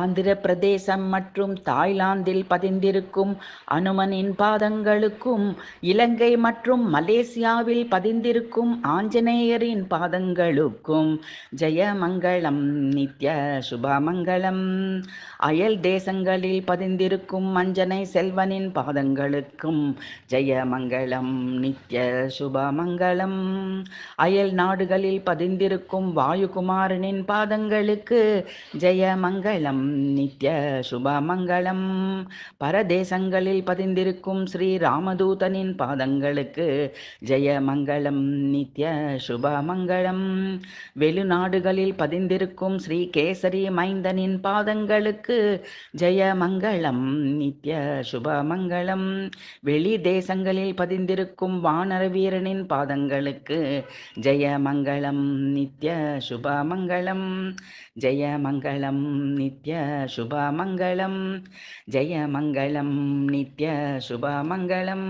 ஆந்திர பிரதேசம் மற்றும் தாய்லாந்தில் பதிந்திருக்கும் அனுமனின் பாதங்களுக்கும் இலங்கை மற்றும் மலேசியாவில் பதிந்திருக்கும் ஆஞ்சநேயரின் பாதங்களுக்கும் ஜெயமங்கலம் நித்ய சுபமங்கலம் அயல் தேசங்களில் பதிந்திருக்கும் அஞ்சனை செல்வனின் பாதங்களுக்கும் ஜெயமங்கலம் நித்ய சுபமங்கலம் அயல் நாடுகளில் பதிந்திருக்கும் வாயுகுமாரனின் பாதங்களுக்கு ஜெயமங்கலம் மங்களம் நித்ய சுபமங்களம் பரதேசங்களில் பதிந்திருக்கும் ஸ்ரீ ராமதூதனின் பாதங்களுக்கு ஜெய மங்களம் நித்ய சுபமங்களம் வெளிநாடுகளில் பதிந்திருக்கும் ஸ்ரீ கேசரி மைந்தனின் பாதங்களுக்கு ஜெய மங்களம் நித்ய சுபமங்களம் வெளி தேசங்களில் பதிந்திருக்கும் வானர வீரனின் பாதங்களுக்கு ஜெய மங்களம் நித்ய சுபமங்களம் ஜெய மங்களம் நித்ய नित्यशुभमङ्गलं जय मङ्गलं नित्यशुभमङ्गलम्